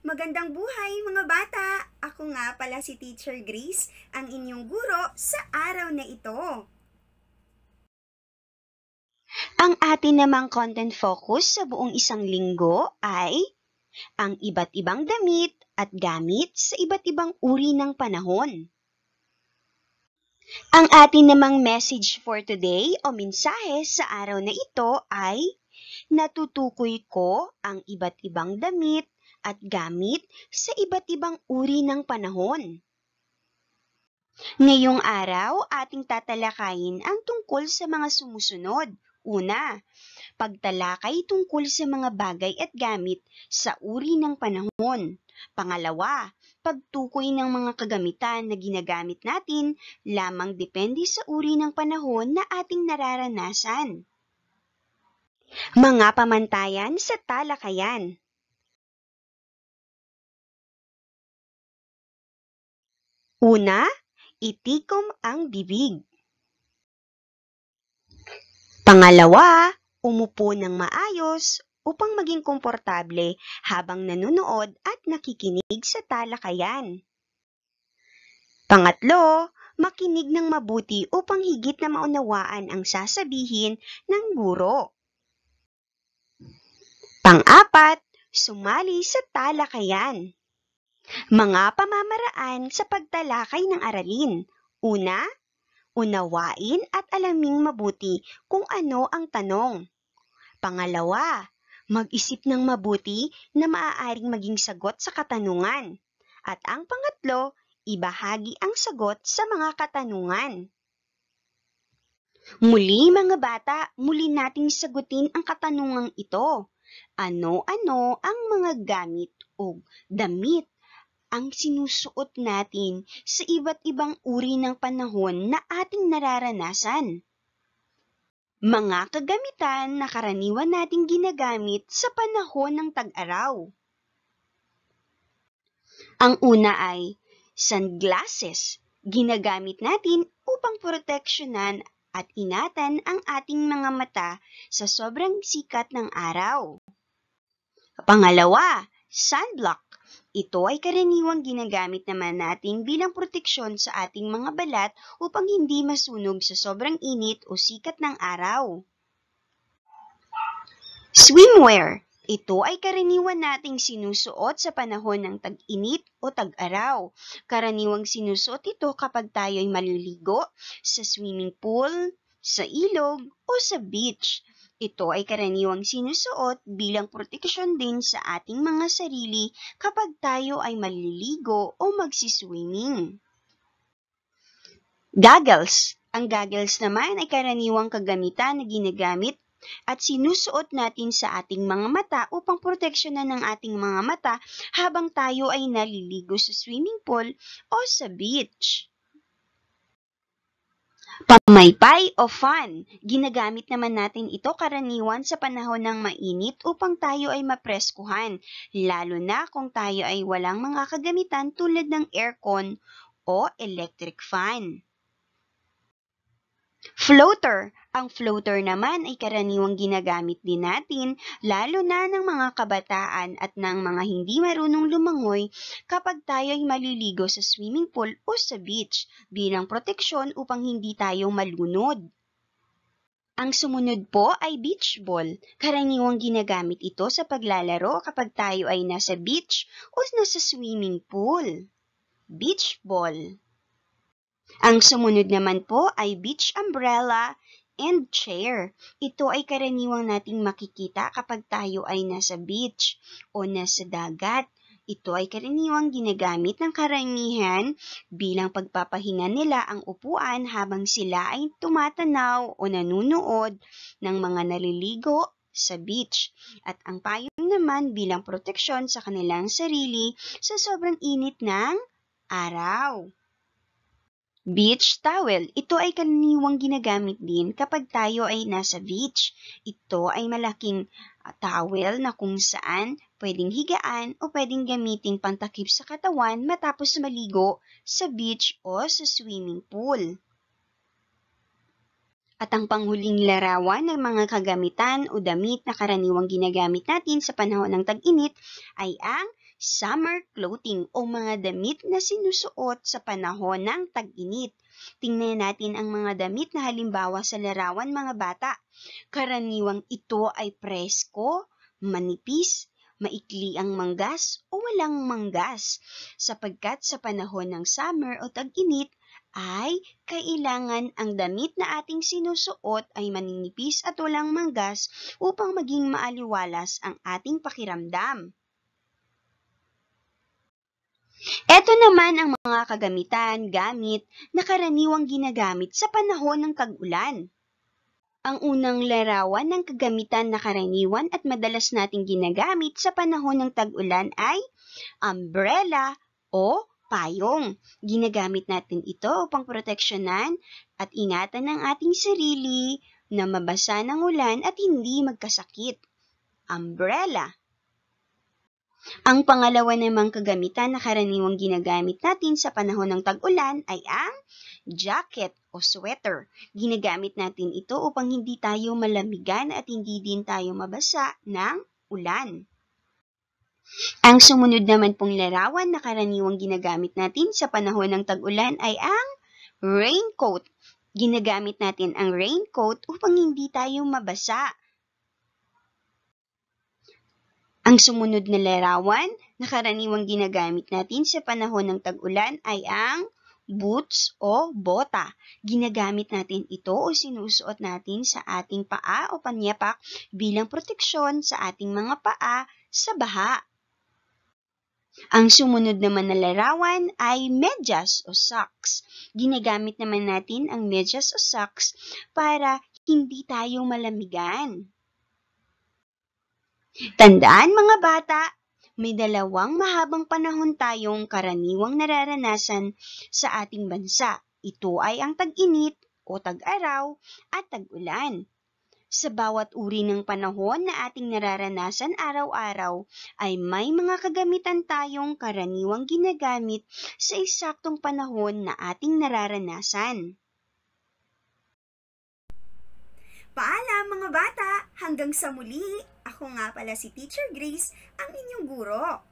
Magandang buhay mga bata! Ako nga pala si Teacher Grace, ang inyong guro sa araw na ito. Ang atin namang content focus sa buong isang linggo ay ang iba't ibang damit at gamit sa iba't ibang uri ng panahon. Ang atin namang message for today o mensahe sa araw na ito ay Natutukoy ko ang iba't ibang damit at gamit sa iba't ibang uri ng panahon. Ngayong araw, ating tatalakayin ang tungkol sa mga sumusunod. Una, pagtalakay tungkol sa mga bagay at gamit sa uri ng panahon. Pangalawa, pagtukoy ng mga kagamitan na ginagamit natin lamang depende sa uri ng panahon na ating nararanasan. Mga pamantayan sa talakayan. Una, itikom ang bibig. Pangalawa, umupo ng maayos upang maging komportable habang nanonood at nakikinig sa talakayan. Pangatlo, makinig ng mabuti upang higit na maunawaan ang sasabihin ng guro. Pang-apat, sumali sa talakayan. Mga pamamaraan sa pagtalakay ng aralin. Una, unawain at alaming mabuti kung ano ang tanong. Pangalawa, mag-isip ng mabuti na maaaring maging sagot sa katanungan. At ang pangatlo, ibahagi ang sagot sa mga katanungan. Muli mga bata, muli nating sagutin ang katanungang ito. Ano-ano ang mga gamit o damit ang sinusuot natin sa iba't ibang uri ng panahon na ating nararanasan? Mga kagamitan na karaniwan nating ginagamit sa panahon ng tag-araw. Ang una ay sunglasses, ginagamit natin upang proteksyonan at ingatan ang ating mga mata sa sobrang sikat ng araw. Pangalawa, sunblock. Ito ay karaniwang ginagamit naman natin bilang proteksyon sa ating mga balat upang hindi masunog sa sobrang init o sikat ng araw. Swimwear ito ay karaniwan nating sinusuot sa panahon ng tag-init o tag-araw. Karaniwang sinusuot ito kapag tayo ay maliligo sa swimming pool, sa ilog o sa beach. Ito ay karaniwang sinusuot bilang proteksyon din sa ating mga sarili kapag tayo ay maliligo o magsiswimming. Goggles Ang goggles naman ay karaniwang kagamitan na ginagamit at sinusuot natin sa ating mga mata upang proteksyonan ng ating mga mata habang tayo ay naliligo sa swimming pool o sa beach. Pamaypay o fan. Ginagamit naman natin ito karaniwan sa panahon ng mainit upang tayo ay mapreskuhan, lalo na kung tayo ay walang mga kagamitan tulad ng aircon o electric fan. Floater. Ang floater naman ay karaniwang ginagamit din natin, lalo na ng mga kabataan at ng mga hindi marunong lumangoy kapag tayo ay maliligo sa swimming pool o sa beach bilang proteksyon upang hindi tayo malunod. Ang sumunod po ay beach ball. Karaniwang ginagamit ito sa paglalaro kapag tayo ay nasa beach o nasa swimming pool. Beach ball. Ang sumunod naman po ay beach umbrella and chair. Ito ay karaniwang nating makikita kapag tayo ay nasa beach o nasa dagat. Ito ay karaniwang ginagamit ng karamihan bilang pagpapahinga nila ang upuan habang sila ay tumatanaw o nanunood ng mga naliligo sa beach at ang payong naman bilang proteksyon sa kanilang sarili sa sobrang init ng araw. Beach towel. Ito ay kaniwang ginagamit din kapag tayo ay nasa beach. Ito ay malaking ah, towel na kung saan pwedeng higaan o pwedeng gamitin pantakip sa katawan matapos maligo sa beach o sa swimming pool. At ang panghuling larawan ng mga kagamitan o damit na karaniwang ginagamit natin sa panahon ng tag-init ay ang summer clothing o mga damit na sinusuot sa panahon ng tag-init. Tingnan natin ang mga damit na halimbawa sa larawan mga bata. Karaniwang ito ay presko, manipis, maikli ang manggas o walang manggas sapagkat sa panahon ng summer o tag-init ay kailangan ang damit na ating sinusuot ay maninipis at walang manggas upang maging maaliwalas ang ating pakiramdam. Ito naman ang mga kagamitan, gamit na karaniwang ginagamit sa panahon ng tag-ulan. Ang unang larawan ng kagamitan na karaniwan at madalas nating ginagamit sa panahon ng tag-ulan ay umbrella o payong. Ginagamit natin ito upang proteksyonan at ingatan ng ating sarili na mabasa ng ulan at hindi magkasakit. Umbrella ang pangalawa namang kagamitan na karaniwang ginagamit natin sa panahon ng tag-ulan ay ang jacket o sweater. Ginagamit natin ito upang hindi tayo malamigan at hindi din tayo mabasa ng ulan. Ang sumunod naman pong larawan na karaniwang ginagamit natin sa panahon ng tag-ulan ay ang raincoat. Ginagamit natin ang raincoat upang hindi tayo mabasa ang sumunod na larawan na karaniwang ginagamit natin sa panahon ng tag-ulan ay ang boots o bota. Ginagamit natin ito o sinusuot natin sa ating paa o panyapak bilang proteksyon sa ating mga paa sa baha. Ang sumunod naman na larawan ay medyas o socks. Ginagamit naman natin ang medyas o socks para hindi tayo malamigan. Tandaan mga bata, may dalawang mahabang panahon tayong karaniwang nararanasan sa ating bansa. Ito ay ang tag-init o tag-araw at tag-ulan. Sa bawat uri ng panahon na ating nararanasan araw-araw ay may mga kagamitan tayong karaniwang ginagamit sa eksaktong panahon na ating nararanasan. Paalam mga bata! Hanggang sa muli! Ako nga pala si Teacher Grace, ang inyong guro.